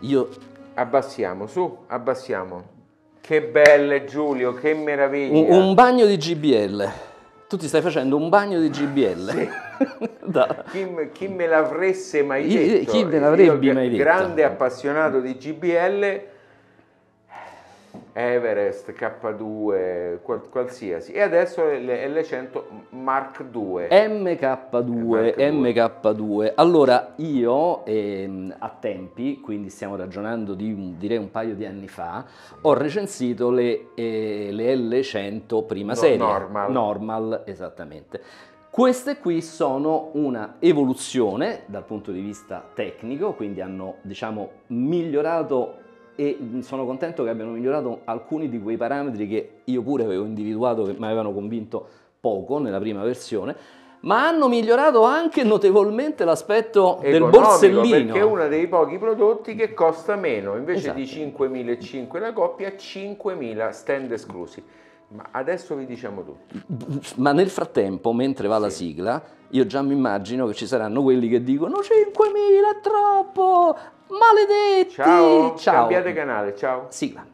Io... Abbassiamo, su, abbassiamo. Che belle Giulio, che meraviglia. Un, un bagno di GBL. Tu ti stai facendo un bagno di GBL. Sì. da... chi, chi, me l'avresse mai detto? Chi, chi me l'avrebbe mai detto? Grande appassionato di GBL Everest, K2, qual, qualsiasi. E adesso l'L100 Mark II. MK2, MK2. Allora io ehm, a tempi, quindi stiamo ragionando di direi un paio di anni fa, ho recensito le, eh, le L100 prima no, serie. Normal. Normal, esattamente. Queste qui sono una evoluzione dal punto di vista tecnico, quindi hanno diciamo migliorato e sono contento che abbiano migliorato alcuni di quei parametri che io pure avevo individuato che mi avevano convinto poco nella prima versione ma hanno migliorato anche notevolmente l'aspetto del borsellino perché è uno dei pochi prodotti che costa meno invece esatto. di 5.500 la coppia 5.000 stand esclusi ma adesso vi diciamo tutto. Ma nel frattempo, mentre va sì. la sigla, io già mi immagino che ci saranno quelli che dicono 5.000 è troppo, Maledetti! Ciao, ciao. cambiate canale, ciao. Sigla.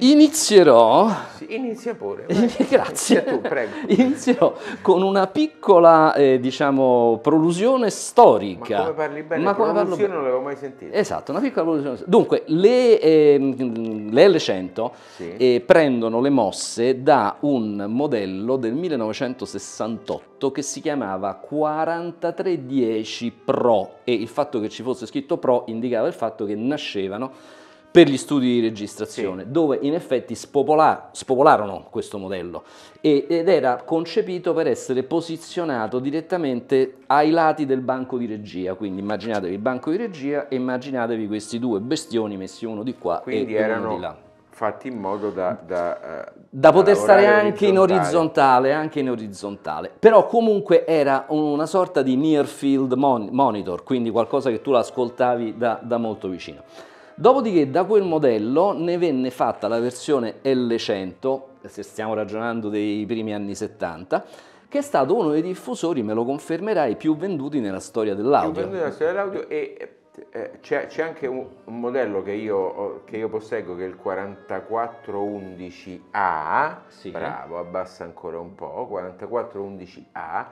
Inizierò. Sì, inizia pure. Grazie. Inizia tu, prego. Inizierò con una piccola, eh, diciamo, prolusione storica. Ma come parli bene? Ma come parlo non l'avevo mai sentita. Esatto, una piccola prolusione. Dunque, le, eh, le L100 sì. eh, prendono le mosse da un modello del 1968 che si chiamava 4310 Pro e il fatto che ci fosse scritto Pro indicava il fatto che nascevano per gli studi di registrazione, sì. dove in effetti spopolar, spopolarono questo modello e, ed era concepito per essere posizionato direttamente ai lati del banco di regia, quindi immaginatevi il banco di regia e immaginatevi questi due bestioni messi uno di qua quindi e erano... uno di là fatti in modo da... Da, eh, da poter da stare anche in orizzontale, anche in orizzontale. Però comunque era una sorta di near field monitor, quindi qualcosa che tu l'ascoltavi da, da molto vicino. Dopodiché da quel modello ne venne fatta la versione L100, se stiamo ragionando dei primi anni 70, che è stato uno dei diffusori, me lo confermerai, più venduti nella storia dell'audio. Più venduti nella storia dell'audio e eh, c'è, c'è, anche un, un modello che io, che io, posseggo che è il 4411A, sì. bravo, abbassa ancora un po', 4411A,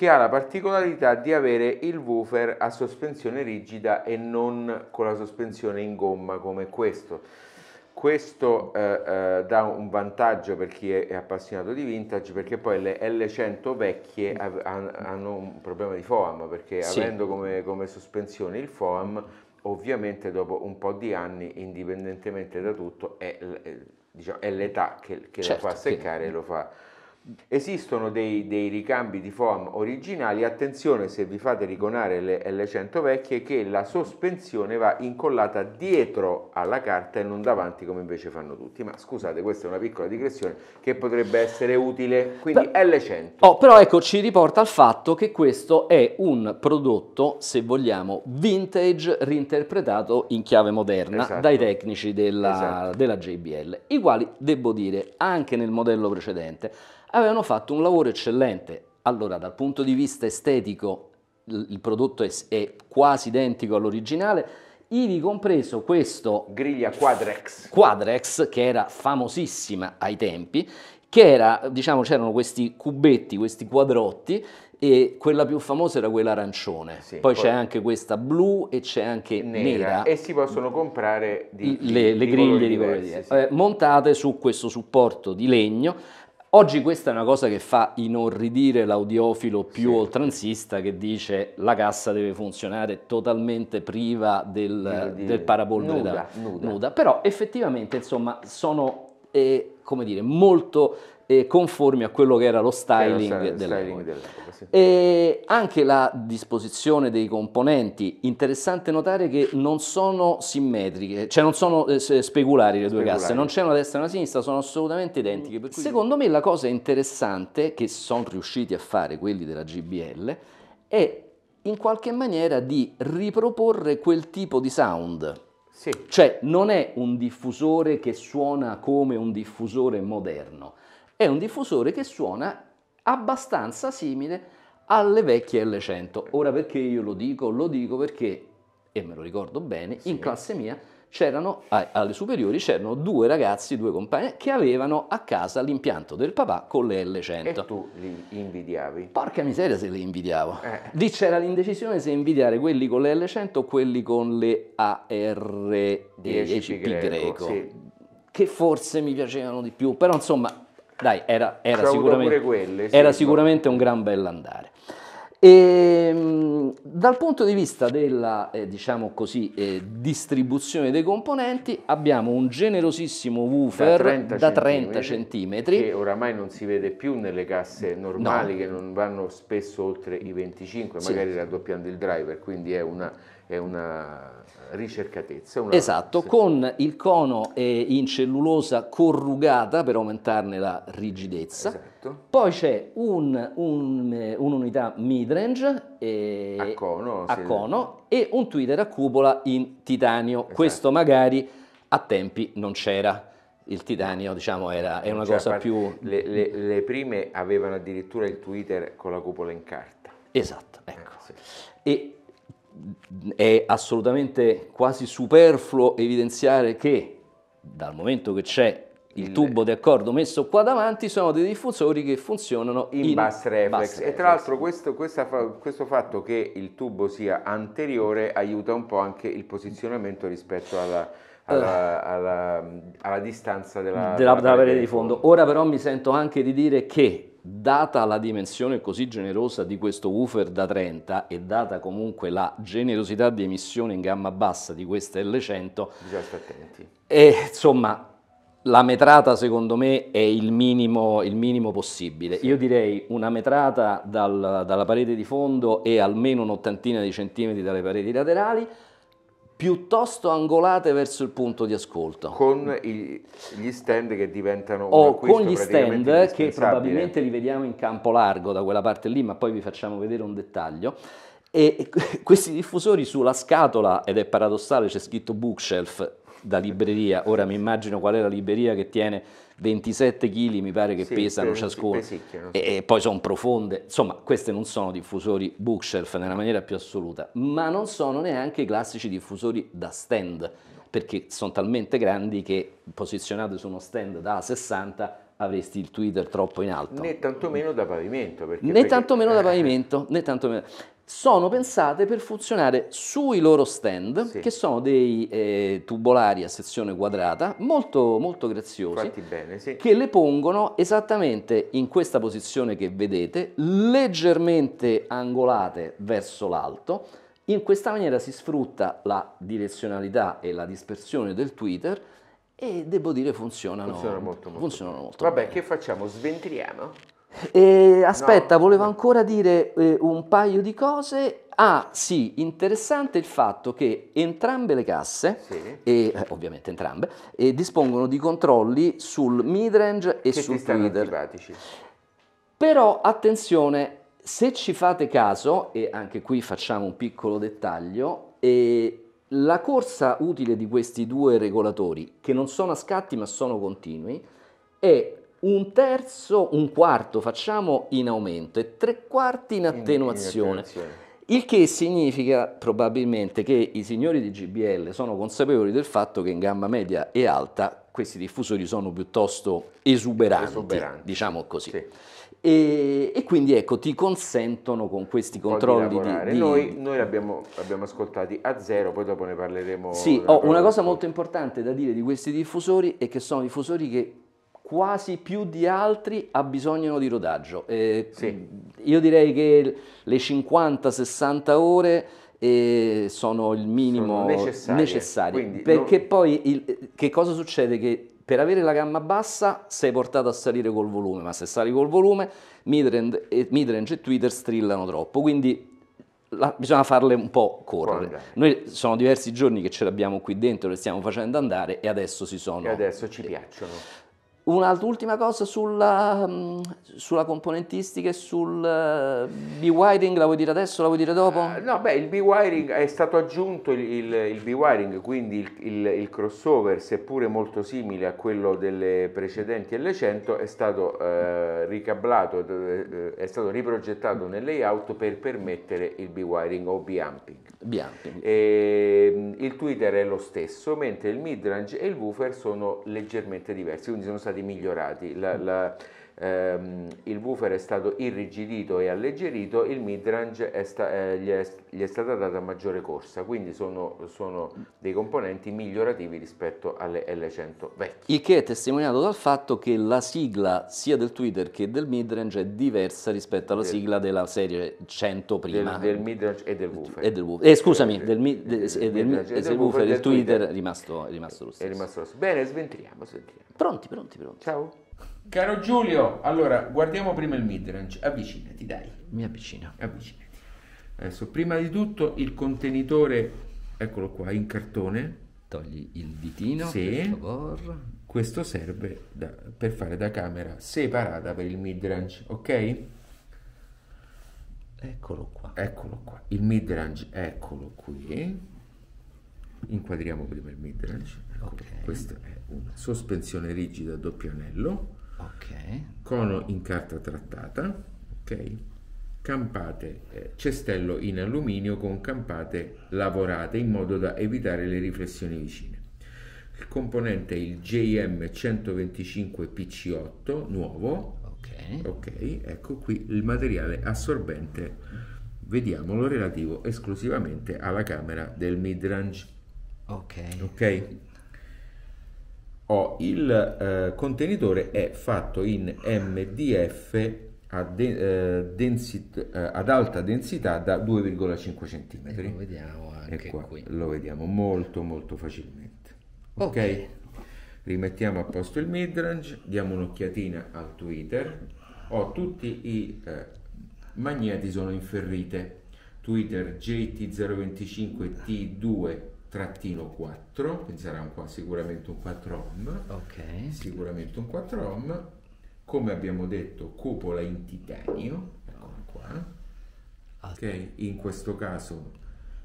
che ha la particolarità di avere il woofer a sospensione rigida e non con la sospensione in gomma come questo. Questo eh, eh, dà un vantaggio per chi è, è, appassionato di vintage perché poi le L100 vecchie av- hanno un problema di foam perché sì. avendo come, come sospensione il foam ovviamente dopo un po' di anni indipendentemente da tutto è, è, diciamo, è l'età che, che certo, lo fa certo, seccare e sì. lo fa Esistono dei, dei, ricambi di foam originali, attenzione se vi fate rigonare le L100 vecchie che la sospensione va incollata dietro alla carta e non davanti come invece fanno tutti, ma scusate questa è una piccola digressione che potrebbe essere utile, quindi L100. Oh, però ecco ci riporta al fatto che questo è un prodotto, se vogliamo, vintage reinterpretato in chiave moderna esatto. dai tecnici della, esatto. della JBL, i quali devo dire anche nel modello precedente avevano fatto un lavoro eccellente. Allora, dal punto di vista estetico, il prodotto è, è quasi identico all'originale, ivi compreso questo griglia Quadrex. Quadrex che era famosissima ai tempi, che era, diciamo, c'erano questi cubetti, questi quadrotti e quella più famosa era quella arancione. Sì, poi, poi c'è anche questa blu e c'è anche nera. nera. E si possono comprare di, le, di, le griglie di diversi, sì. eh, montate su questo supporto di legno Oggi questa è una cosa che fa inorridire l'audiofilo più sì. oltranzista che dice la cassa deve funzionare totalmente priva del, di, del parabolo nuda, nuda. nuda, Però effettivamente insomma sono eh, come dire, molto eh, conformi a quello che era lo styling, styling dell'epoca. dell'epoca sì. E anche la disposizione dei componenti, interessante notare che non sono simmetriche, cioè non sono eh, speculari le due speculari. casse, non c'è una destra e una sinistra, sono assolutamente identiche. Cui... Secondo me la cosa interessante che sono riusciti a fare quelli della GBL è in qualche maniera di riproporre quel tipo di sound. Sì. Cioè non è un diffusore che suona come un diffusore moderno, è un diffusore che suona abbastanza simile alle vecchie L100. Ora perché io lo dico? Lo dico perché, e me lo ricordo bene, sì. in classe mia c'erano, alle superiori c'erano due ragazzi, due compagni che avevano a casa l'impianto del papà con le L100. E tu li invidiavi? Porca miseria se li invidiavo. Eh. Lì c'era l'indecisione se invidiare quelli con le L100 o quelli con le AR10 P greco, greco sì. che forse mi piacevano di più, però insomma dai, era, era, sicuramente, quelle, sì, era sicuramente, un gran bell'andare. E, ehm, dal punto di vista della eh, diciamo così, eh, distribuzione dei componenti abbiamo un generosissimo woofer da 30, cm che oramai non si vede più nelle casse normali no. che non vanno spesso oltre i 25 magari sì. raddoppiando il driver quindi è una è una ricercatezza. Una... Esatto, sì. con il cono eh, in cellulosa corrugata per aumentarne la rigidezza. Esatto. Poi c'è un, un, eh, un'unità midrange e eh, a, cono, a sì. cono, e un tweeter a cupola in titanio. Esatto. Questo magari a tempi non c'era. Il titanio, diciamo, era, è una cioè, cosa parte, più... Le, le, le, prime avevano addirittura il Twitter con la cupola in carta. Esatto, ecco. Eh, sì. E è assolutamente quasi superfluo evidenziare che dal momento che c'è il tubo di accordo messo qua davanti sono dei diffusori che funzionano in, in bass reflex. reflex. E tra l'altro questo, questo, fatto che il tubo sia anteriore aiuta un po' anche il posizionamento rispetto alla, alla, eh. alla, alla distanza della, della, della parete di fondo. Ora però mi sento anche di dire che data la dimensione così generosa di questo woofer da 30 e data comunque la generosità di emissione in gamma bassa di questa L100, bisogna stare attenti. E, insomma, la metrata secondo me è il minimo, il minimo possibile. Io direi una metrata dal, dalla parete di fondo e almeno un'ottantina di centimetri dalle pareti laterali piuttosto angolate verso il punto di ascolto. Con gli stand che diventano un o con gli stand che probabilmente li vediamo in campo largo da quella parte lì, ma poi vi facciamo vedere un dettaglio. e questi diffusori sulla scatola, ed è paradossale, c'è scritto bookshelf, da libreria, ora mi immagino qual è la libreria che tiene 27 kg, mi pare che sì, pesano ciascuno, e, e, poi sono profonde, insomma queste non sono diffusori bookshelf nella maniera più assoluta, ma non sono neanche i classici diffusori da stand, perché sono talmente grandi che posizionati su uno stand da 60 avresti il Twitter troppo in alto. Né tantomeno da pavimento. Perché, né perché... tantomeno da eh. pavimento, né tantomeno sono pensate per funzionare sui loro stand, sì. che sono dei eh, tubolari a sezione quadrata, molto, molto graziosi, bene, sì. che le pongono esattamente in questa posizione che vedete, leggermente angolate verso l'alto. In questa maniera si sfrutta la direzionalità e la dispersione del Twitter e devo dire funzionano, funzionano molto, molto funzionano molto Vabbè, bene. che facciamo? Sventriamo? E, aspetta, no. volevo ancora dire eh, un paio di cose. Ah sì, interessante il fatto che entrambe le casse, sì. e, eh, ovviamente entrambe, eh, dispongono di controlli sul midrange e che sul feeder. Però attenzione, se ci fate caso, e anche qui facciamo un piccolo dettaglio, la corsa utile di questi due regolatori, che non sono a scatti ma sono continui, è un terzo, un quarto facciamo in aumento e tre quarti in attenuazione. Il che significa probabilmente che i signori di GBL sono consapevoli del fatto che in gamma media e alta questi diffusori sono piuttosto esuberanti, esuberanti. diciamo così. Sì. E, e, quindi ecco ti consentono con questi un controlli di, di, di... Noi, noi abbiamo, abbiamo, ascoltati a zero, poi dopo ne parleremo. Sì, ho oh, una cosa molto importante da dire di questi diffusori è che sono diffusori che quasi più di altri ha bisogno di rodaggio. Eh, sì. Mm, io direi che le 50-60 ore eh, sono il minimo necessario. Perché non... poi il, che cosa succede? Che per avere la gamma bassa sei portato a salire col volume, ma se sali col volume midrange e, e Twitter strillano troppo, quindi la, bisogna farle un po' correre. Noi sono diversi giorni che ce l'abbiamo qui dentro, le stiamo facendo andare e adesso si sono... E adesso ci piacciono. Un'ultima cosa sulla, mm, sulla, componentistica e sul eh, B-wiring, la vuoi dire adesso, la vuoi dire dopo? Uh, no, beh, il B-wiring è stato aggiunto il, il, il B-wiring, quindi il, il, il, crossover, seppure molto simile a quello delle precedenti L100, è stato uh, ricablato, è stato riprogettato nel layout per permettere il B-wiring o B-amping. Ehm, il tweeter è lo stesso, mentre il midrange e il woofer sono leggermente diversi, quindi sono stati migliorati. La, mm. la, ehm, il woofer è stato irrigidito e alleggerito, il midrange è sta, eh, gli, è, gli, è, stata data maggiore corsa, quindi sono, sono dei componenti migliorativi rispetto alle L100 vecchie. Il che è testimoniato dal fatto che la sigla sia del Twitter che del midrange è diversa rispetto alla del, sigla della serie 100 prima. Del, del midrange e del woofer. E del woofer. Eh, scusami, eh, del, mi, eh, del, del, del, woofer e del Twitter è rimasto, è rimasto lo È rimasto lo stesso. Bene, sventriamo, sventriamo. Pronti, pronti, pronti. Ciao. Caro Giulio, allora guardiamo prima il midrange, avvicinati dai. Mi avvicino. Avvicinati. Adesso, prima di tutto il contenitore, eccolo qua, in cartone. Togli il ditino, sì. Questo serve da, per fare da camera separata per il midrange, ok? Eccolo qua. Eccolo qua. Il midrange, eccolo qui. Inquadriamo prima il midrange. Ecco, okay. Questa è una sospensione rigida a doppio anello Ok. Cono in carta trattata, ok? Campate, eh, cestello in alluminio con campate lavorate in modo da evitare le riflessioni vicine. Il componente è il JM125PC8 nuovo. Ok. Ok, ecco qui il materiale assorbente. Vediamolo relativo esclusivamente alla camera del midrange. Ok. Ok. Oh, il eh, contenitore è fatto in MDF de eh, densit eh, ad alta densità da 2,5 cm. E lo vediamo anche qua, qui. Lo vediamo molto molto facilmente. Ok. okay. Rimettiamo a posto il midrange, diamo un'occhiatina al Twitter. Oh, tutti i eh, magneti sono in ferrite. Twitter JT025 T2 trattino 4, quindi sarà un, sicuramente un 4-ohm, okay. sicuramente un 4-ohm, come abbiamo detto cupola in titanio, eccola qua, okay. in questo caso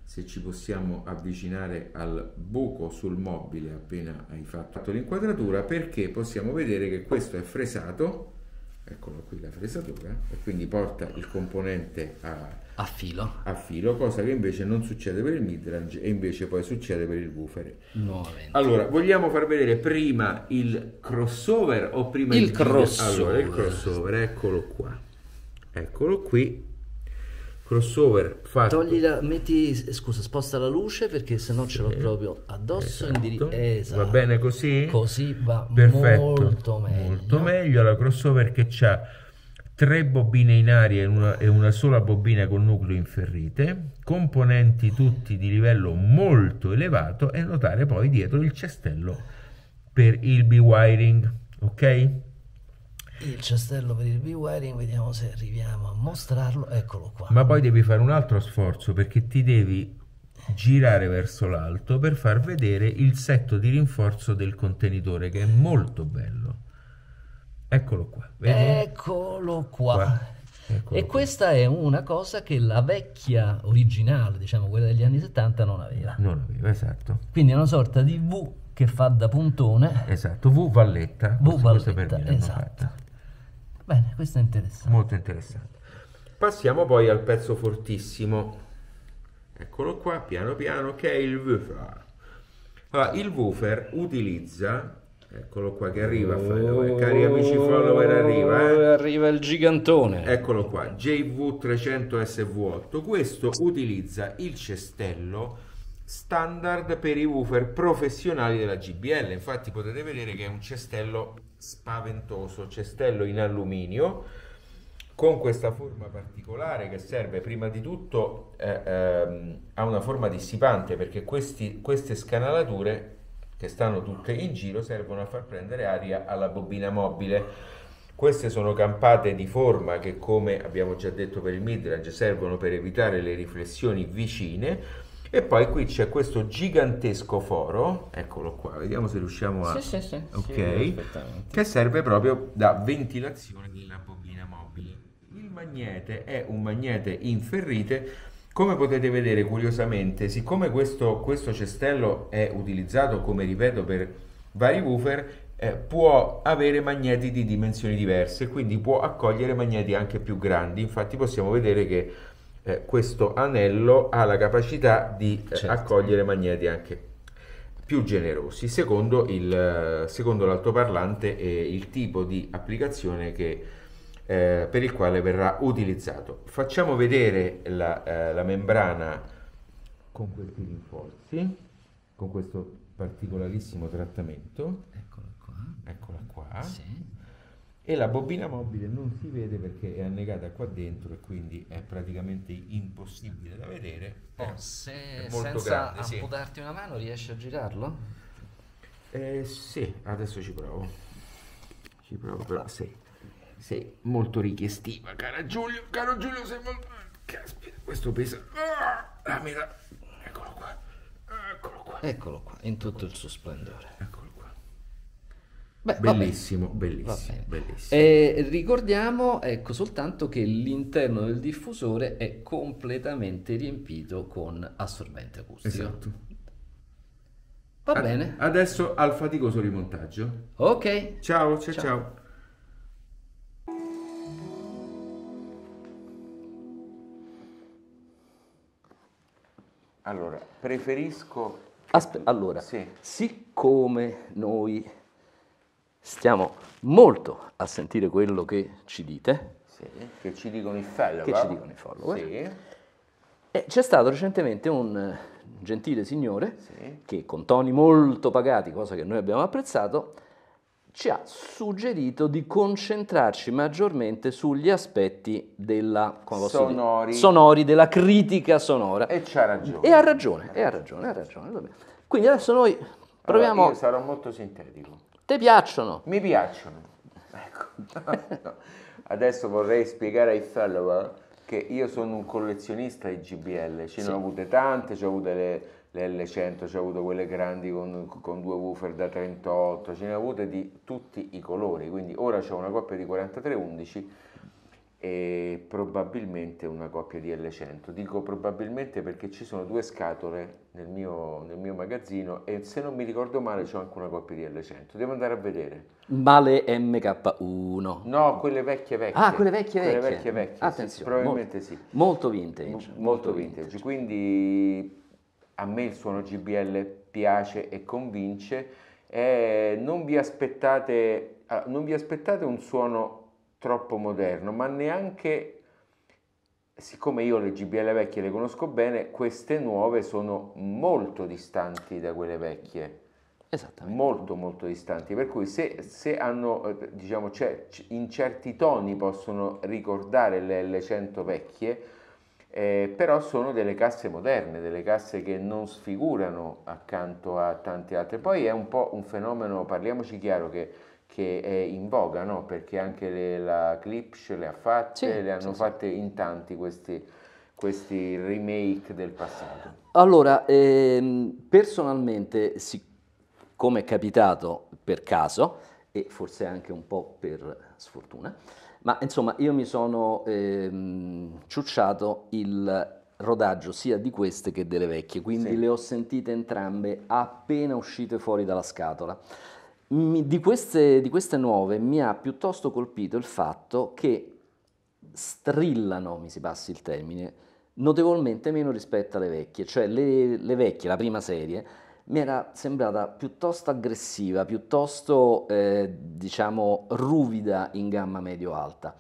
se ci possiamo avvicinare al buco sul mobile appena hai fatto l'inquadratura perché possiamo vedere che questo è fresato eccolo qui la fresatura e quindi porta il componente a, a, filo. a, filo. cosa che invece non succede per il midrange e invece poi succede per il woofer Nuovamente. allora vogliamo far vedere prima il crossover o prima il, il crossover allora il crossover eccolo qua eccolo qui crossover fatto. Togli la, metti, scusa, sposta la luce perché se no ce l'ho proprio addosso. Esatto. Indiri- esatto. Va bene così? Così va Perfetto. molto meglio. Molto meglio la crossover che ha tre bobine in aria e una, e una sola bobina con nucleo in ferrite, componenti tutti di livello molto elevato e notare poi dietro il cestello per il B-wiring, ok? il cestello per il rewiring, vediamo se arriviamo a mostrarlo, eccolo qua. Ma poi devi fare un altro sforzo perché ti devi girare verso l'alto per far vedere il set di rinforzo del contenitore che è molto bello. Eccolo qua. Vedi? Eccolo qua. qua. Eccolo e questa è una cosa che la vecchia originale, diciamo quella degli anni 70, non aveva. Non aveva, esatto. Quindi è una sorta di V che fa da puntone. Esatto, V Valletta. V Valletta, esatto. Bene, questo è interessante. Molto interessante. Passiamo poi al pezzo fortissimo. Eccolo qua, piano piano, che è il woofer. Allora, il woofer utilizza Eccolo qua che arriva, oh, cari amici follower, arriva. Eh? Arriva il gigantone. Eccolo qua, JV300SV8. Questo utilizza il cestello standard per i woofer professionali della GBL. Infatti potete vedere che è un cestello spaventoso cestello in alluminio con questa forma particolare che serve prima di tutto eh, eh, a una forma dissipante perché questi, queste scanalature che stanno tutte in giro servono a far prendere aria alla bobina mobile. Queste sono campate di forma che come abbiamo già detto per il midrange servono per evitare le riflessioni vicine e poi qui c'è questo gigantesco foro, eccolo qua, vediamo se riusciamo a... Sì, sì, sì. Ok, che serve proprio da ventilazione della bobina mobile. Il magnete è un magnete in ferrite come potete vedere, curiosamente, siccome questo, questo, cestello è utilizzato, come ripeto, per vari woofer, eh, può avere magneti di dimensioni diverse, quindi può accogliere magneti anche più grandi. Infatti possiamo vedere che eh, questo anello ha la capacità di eh, certo. accogliere magneti anche più generosi, secondo, il, eh, secondo l'altoparlante e il tipo di applicazione che, eh, per il quale verrà utilizzato. Facciamo vedere la, eh, la membrana con questi rinforzi, con questo particolarissimo trattamento. Eccola qua. Eccola qua. Sì e la bobina mobile non si vede perché è annegata qua dentro e quindi è praticamente impossibile da vedere. Oh, eh, se senza grande, amputarti sì. una mano riesci a girarlo? Eh, sì, adesso ci provo. Ci provo però sei, sei molto richiestiva, cara Giulio, caro Giulio, sei molto... Caspita, questo peso... Ah, la Eccolo qua. Eccolo qua. Eccolo qua, in tutto il suo splendore. Ecco. Beh, bellissimo, bellissimo, bellissimo. Eh, ricordiamo ecco, soltanto che l'interno del diffusore è completamente riempito con assorbente acustico. Esatto. Va A- bene. Adesso al faticoso rimontaggio. Ok. Ciao, ciao, ciao. ciao. Allora, preferisco... Aspe- allora, sì. siccome noi stiamo molto a sentire quello che ci dite. Sì, che ci dicono i follower. Che ci dicono i follower. Sì. E c'è stato recentemente un eh, gentile signore sì. che con toni molto pagati, cosa che noi abbiamo apprezzato, ci ha suggerito di concentrarci maggiormente sugli aspetti della, sonori. Dire, sonori. della critica sonora. E c'ha ragione. E ha ragione, e ha ragione, ha ragione. Quindi adesso noi proviamo... Allora, io sarò molto sintetico. Ti piacciono? Mi piacciono. Ecco. Adesso vorrei spiegare ai follower eh, che io sono un collezionista di GBL, ce sì. ne ho avute tante, ce ne ho avute le, le L100, ce ne ho avute quelle grandi con, con, due woofer da 38, ce ne ho avute di tutti i colori, quindi ora ho una coppia di 4311 e probabilmente una coppia di L100. Dico probabilmente perché ci sono due scatole nel mio, nel mio magazzino e se non mi ricordo male c'è anche una coppia di L100. Devo andare a vedere. Male MK1. No, quelle vecchie vecchie. Ah, quelle vecchie vecchie. Quelle vecchie, vecchie. Attenzione. Sì, probabilmente molto, sì. Molto vintage. Mo- molto, molto vintage. vintage. Quindi a me il suono GBL piace e convince. Eh, non, vi aspettate, ah, non vi aspettate un suono troppo moderno, ma neanche, siccome io le GBL vecchie le conosco bene, queste nuove sono molto distanti da quelle vecchie. Esattamente. Molto molto distanti, per cui se, se hanno, eh, diciamo, cioè, in certi toni possono ricordare le L100 vecchie, eh, però sono delle casse moderne, delle casse che non sfigurano accanto a tante altre. Poi è un po' un fenomeno, parliamoci chiaro, che che è eh, in voga, no? perché anche le, la Klipsch le ha fatte, sì, le hanno sì, fatte in tanti questi, questi, remake del passato. Allora, ehm, personalmente, come è capitato per caso, e forse anche un po' per sfortuna, ma insomma io mi sono ehm, ciucciato il rodaggio sia di queste che delle vecchie, quindi sì. le ho sentite entrambe appena uscite fuori dalla scatola. Di queste, di queste nuove mi ha piuttosto colpito il fatto che strillano, mi si passi il termine, notevolmente meno rispetto alle vecchie, cioè le, le vecchie, la prima serie, mi era sembrata piuttosto aggressiva, piuttosto eh, diciamo ruvida in gamma medio-alta.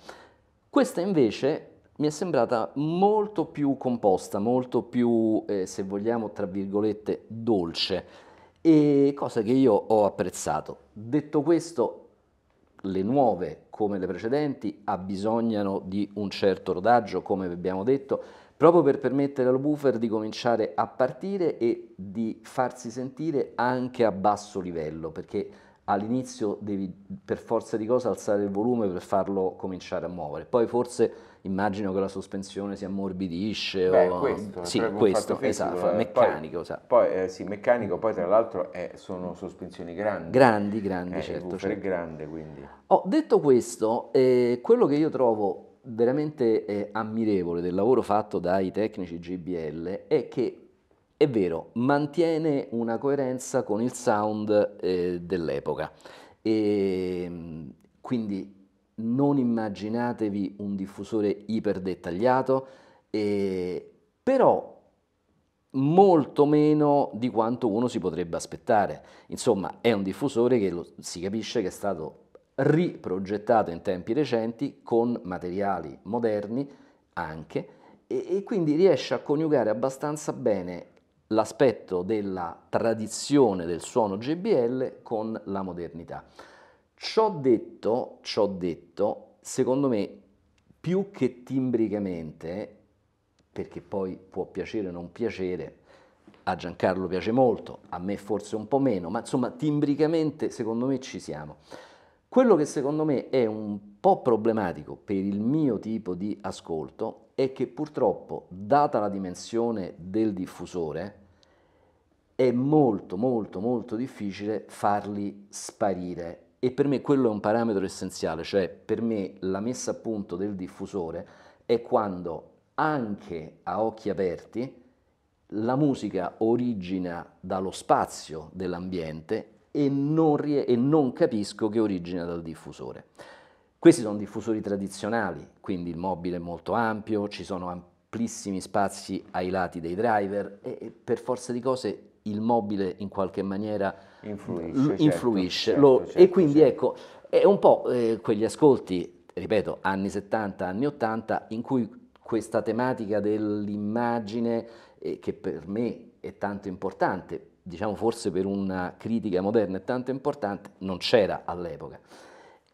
Questa invece mi è sembrata molto più composta, molto più, eh, se vogliamo, tra virgolette, dolce e cosa che io ho apprezzato. Detto questo, le nuove come le precedenti abbisognano di un certo rodaggio, come abbiamo detto, proprio per permettere al buffer di cominciare a partire e di farsi sentire anche a basso livello, perché all'inizio devi per forza di cosa alzare il volume per farlo cominciare a muovere. Poi forse immagino che la sospensione si ammorbidisce. Beh, o... questo, sì, cioè, questo, fisico, esatto, eh. meccanico. Poi, poi eh, sì, meccanico, poi tra l'altro eh, sono sospensioni grandi. Grandi, grandi, eh, certo. certo. grande, quindi. Oh, detto questo, eh, quello che io trovo veramente eh, ammirevole del lavoro fatto dai tecnici GBL è che è vero, mantiene una coerenza con il sound eh, dell'epoca. E, ehm, quindi non immaginatevi un diffusore iperdettagliato, eh, però molto meno di quanto uno si potrebbe aspettare. Insomma, è un diffusore che lo, si capisce che è stato riprogettato in tempi recenti con materiali moderni anche e, e quindi riesce a coniugare abbastanza bene l'aspetto della tradizione del suono JBL con la modernità. Ciò detto, ciò detto, secondo me, più che timbricamente, perché poi può piacere o non piacere, a Giancarlo piace molto, a me forse un po' meno, ma insomma timbricamente secondo me ci siamo. Quello che secondo me è un po' problematico per il mio tipo di ascolto è che purtroppo, data la dimensione del diffusore, è molto molto molto difficile farli sparire e per me quello è un parametro essenziale, cioè per me la messa a punto del diffusore è quando anche a occhi aperti la musica origina dallo spazio dell'ambiente e non, e non capisco che origina dal diffusore. Questi sono diffusori tradizionali, quindi il mobile è molto ampio, ci sono amplissimi spazi ai lati dei driver e per forza di cose il mobile in qualche maniera influisce. Certo, influisce certo, lo, certo, e quindi certo. ecco, è un po' eh, quegli ascolti, ripeto, anni 70, anni 80, in cui questa tematica dell'immagine, eh, che per me è tanto importante, diciamo forse per una critica moderna è tanto importante, non c'era all'epoca.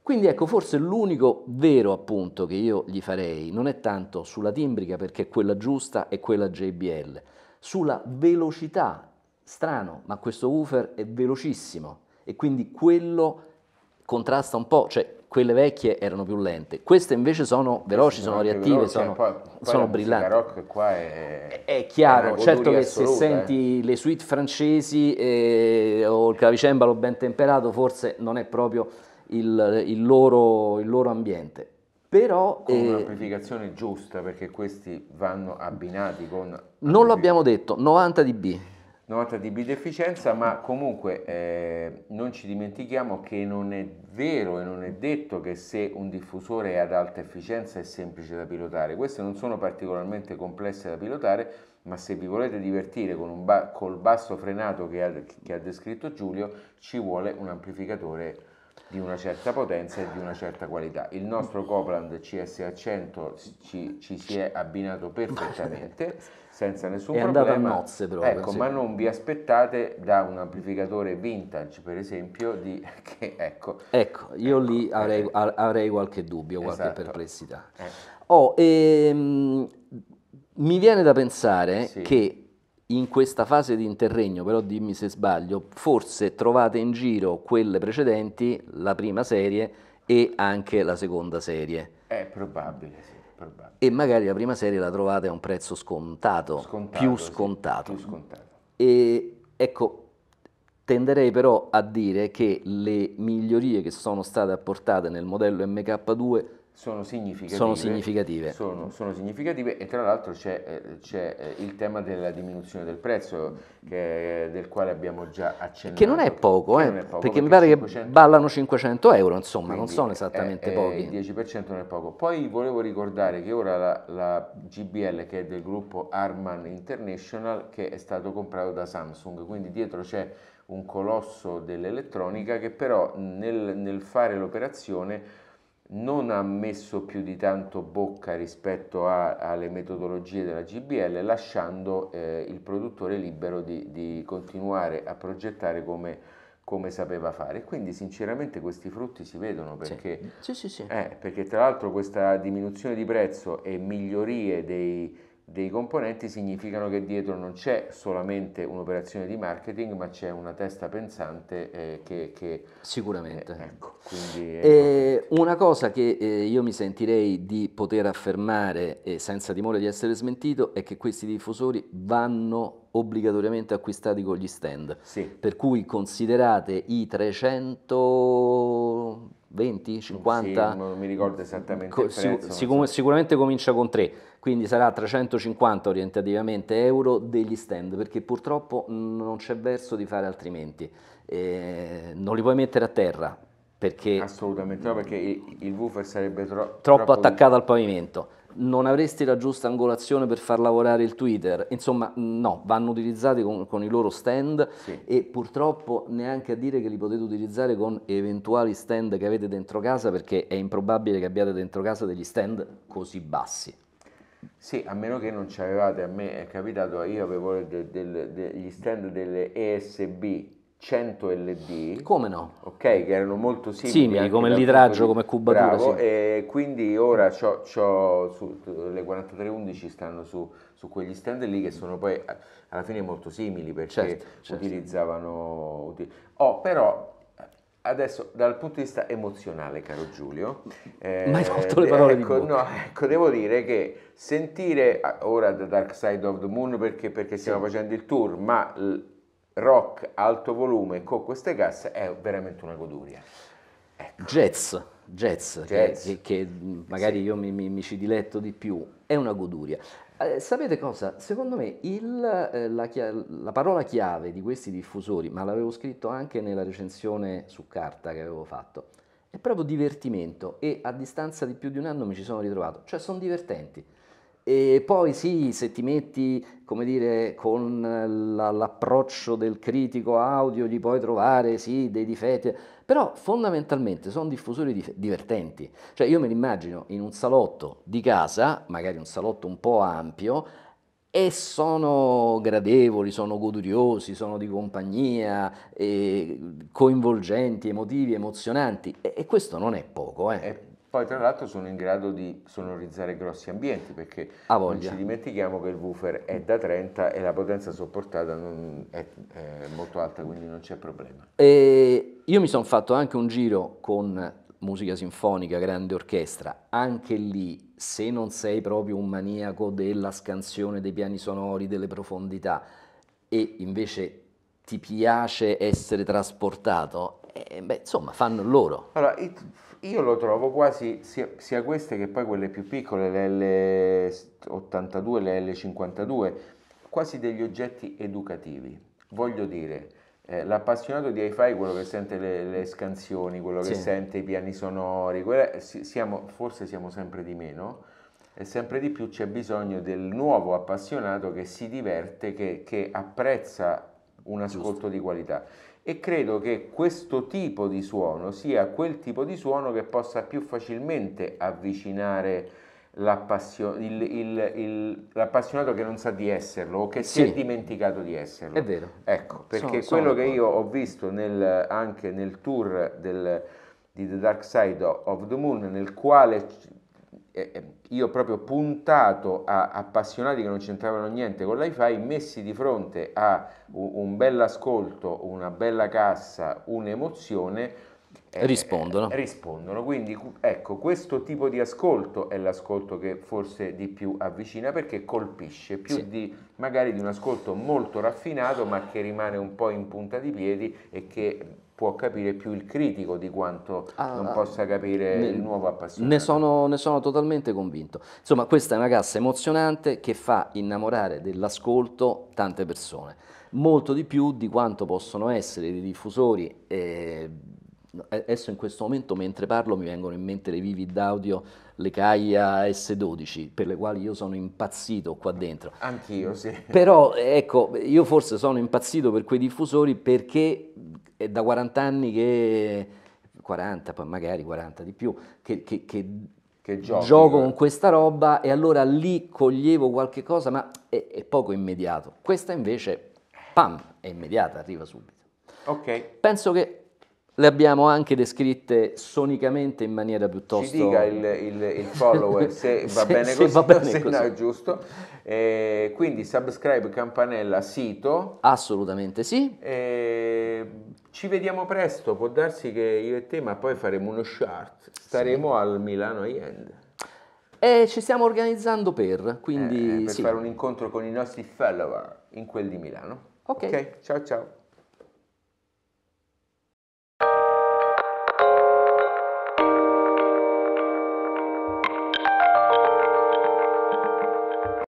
Quindi ecco, forse l'unico vero appunto che io gli farei non è tanto sulla timbrica perché quella giusta è quella JBL, sulla velocità strano, ma questo woofer è velocissimo e quindi quello contrasta un po', cioè quelle vecchie erano più lente, queste invece sono veloci, sono, sono reattive, veloci, sono, poi, eh, poi sono brillanti. rock qua è, è chiaro, è certo che assoluta, se eh. senti eh. le suite francesi eh, o il clavicembalo ben temperato forse non è proprio il, il, loro, il loro ambiente, però con eh, un'amplificazione giusta perché questi vanno abbinati con non lo abbiamo detto 90 dB 90 dB di efficienza, ma comunque eh, non ci dimentichiamo che non è vero e non è detto che se un diffusore è ad alta efficienza è semplice da pilotare. Queste non sono particolarmente complesse da pilotare, ma se vi volete divertire con un ba col basso frenato che ha, che ha descritto Giulio, ci vuole un amplificatore di una certa potenza e di una certa qualità. Il nostro Copland CSA100 ci, ci si è abbinato perfettamente senza nessun è problema. È andata a nozze proprio. Ecco, sì. ma non vi aspettate da un amplificatore vintage, per esempio, di... che ecco. Ecco, io lì ecco, avrei, avrei, qualche dubbio, qualche esatto. perplessità. Eh. Oh, ehm, mi viene da pensare sì. che in questa fase di interregno, però dimmi se sbaglio, forse trovate in giro quelle precedenti, la prima serie e anche la seconda serie. È probabile, sì. Probabile. E magari la prima serie la trovate a un prezzo scontato, scontato più, scontato. Sì, più scontato. E ecco, tenderei però a dire che le migliorie che sono state apportate nel modello MK2 sono significative. Sono significative. Sono, sono significative e tra l'altro c'è, eh, c'è, eh, il tema della diminuzione del prezzo che, del quale abbiamo già accennato. Che non è poco, eh, non è poco perché, perché, mi pare 500... che ballano 500 euro, insomma, non sono esattamente è, eh, è, pochi. Il 10% non è poco. Poi volevo ricordare che ora la, la GBL che è del gruppo Arman International che è stato comprato da Samsung, quindi dietro c'è un colosso dell'elettronica che però nel, nel fare l'operazione non ha messo più di tanto bocca rispetto a, alle metodologie della GBL, lasciando eh, il produttore libero di, di, continuare a progettare come, come sapeva fare. Quindi sinceramente questi frutti si vedono perché, sì. Sì, sì, eh, perché tra l'altro questa diminuzione di prezzo e migliorie dei dei componenti significano che dietro non c'è solamente un'operazione di marketing, ma c'è una testa pensante eh, che, che, Sicuramente. Eh, ecco, eh, una cosa che eh, io mi sentirei di poter affermare, senza timore di essere smentito, è che questi diffusori vanno obbligatoriamente acquistati con gli stand. Sì. Per cui considerate i 320, 50... Sì, non mi ricordo esattamente. Co prezzo, sicur so. Sicuramente comincia con 3, quindi sarà 350 orientativamente euro degli stand, perché purtroppo non c'è verso di fare altrimenti. Eh, non li puoi mettere a terra, perché assolutamente no, perché il woofer sarebbe tro troppo, troppo, attaccato al pavimento non avresti la giusta angolazione per far lavorare il Twitter. Insomma, no, vanno utilizzati con, con i loro stand sì. e purtroppo neanche a dire che li potete utilizzare con eventuali stand che avete dentro casa perché è improbabile che abbiate dentro casa degli stand così bassi. Sì, a meno che non ci avevate, a me è capitato, io avevo de, de, de, degli stand delle ESB 100 LD. Come no? Ok, che erano molto simili. Simili, come litraggio, di... come cubatura. Bravo, sì. e quindi ora c'ho, c'ho su, le 4311 stanno su, su, quegli stand lì che sono poi alla fine molto simili perché certo, certo. utilizzavano... Uti... Oh, però Adesso, dal punto di vista emozionale, caro Giulio, eh, ma hai tolto eh, le parole ecco, di bocca. No, ecco, devo dire che sentire ah, ora The Dark Side of the Moon perché, perché stiamo sì. facendo il tour, ma rock alto volume con queste casse è veramente una goduria. Ecco. Jazz, jazz, jazz. Che, che, magari sì. io mi, mi, mi, ci diletto di più, è una goduria. Eh, sapete cosa? Secondo me il, eh, la, la, parola chiave di questi diffusori, ma l'avevo scritto anche nella recensione su carta che avevo fatto, è proprio divertimento e a distanza di più di un anno mi ci sono ritrovato, cioè sono divertenti e poi sì, se ti metti, come dire, con l'approccio del critico audio, gli puoi trovare, sì, dei difetti, però fondamentalmente sono diffusori divertenti. Cioè io me li immagino in un salotto di casa, magari un salotto un po' ampio, e sono gradevoli, sono goduriosi, sono di compagnia, coinvolgenti, emotivi, emozionanti, e, e questo non è poco. Eh. È poi tra l'altro sono in grado di sonorizzare grossi ambienti perché non ci dimentichiamo che il woofer è da 30 e la potenza sopportata è, è, molto alta quindi non c'è problema. E io mi sono fatto anche un giro con musica sinfonica, grande orchestra, anche lì se non sei proprio un maniaco della scansione, dei piani sonori, delle profondità e invece ti piace essere trasportato, eh, beh, insomma fanno loro. Allora, it- io lo trovo quasi sia, sia, queste che poi quelle più piccole, le L82, le L52, quasi degli oggetti educativi. Voglio dire, eh, l'appassionato di hi-fi è quello che sente le, le scansioni, quello sì. che sente i piani sonori, quella, siamo, forse siamo sempre di meno e sempre di più c'è bisogno del nuovo appassionato che si diverte, che, che apprezza un ascolto Giusto. di qualità e credo che questo tipo di suono sia quel tipo di suono che possa più facilmente avvicinare l'appassio- il, il, il, l'appassionato che non sa di esserlo o che sì. si è dimenticato di esserlo. È vero. Ecco, perché sono, quello sono che io ho visto nel, anche nel tour del, di The Dark Side of the Moon, nel quale eh, eh, io proprio puntato a appassionati che non c'entravano niente con lhi messi di fronte a un, un bel una bella cassa, un'emozione, eh, rispondono. Eh, rispondono. Quindi ecco, questo tipo di ascolto è l'ascolto che forse di più avvicina perché colpisce più sì. di magari di un ascolto molto raffinato ma che rimane un po' in punta di piedi e che può capire più il critico di quanto ah, non ah, possa capire ne, il nuovo appassionato. Ne sono, ne sono, totalmente convinto. Insomma, questa è una cassa emozionante che fa innamorare dell'ascolto tante persone, molto di più di quanto possono essere i diffusori. Eh, adesso in questo momento mentre parlo mi vengono in mente le Vivid Audio, le Caia S12 per le quali io sono impazzito qua dentro. Anch'io sì. Però ecco, io forse sono impazzito per quei diffusori perché è da 40 anni che 40, poi magari 40 di più, che, che, che, che giochi, gioco eh. con questa roba e allora lì coglievo qualche cosa, ma è, è poco immediato. Questa invece, pam, è immediata, arriva subito. Ok. Penso che le abbiamo anche descritte sonicamente in maniera piuttosto... Ci dica il, il, il follower se, va, se, bene se così, va bene se così, no è giusto. Eh, quindi subscribe, campanella, sito. Assolutamente sì. Eh, ci vediamo presto, può darsi che io e te, ma poi faremo uno short. Staremo sì. al Milano Allende. E ci stiamo organizzando per, quindi... Eh, per sì. fare un incontro con i nostri follower in quel di Milano. Ok. okay ciao ciao.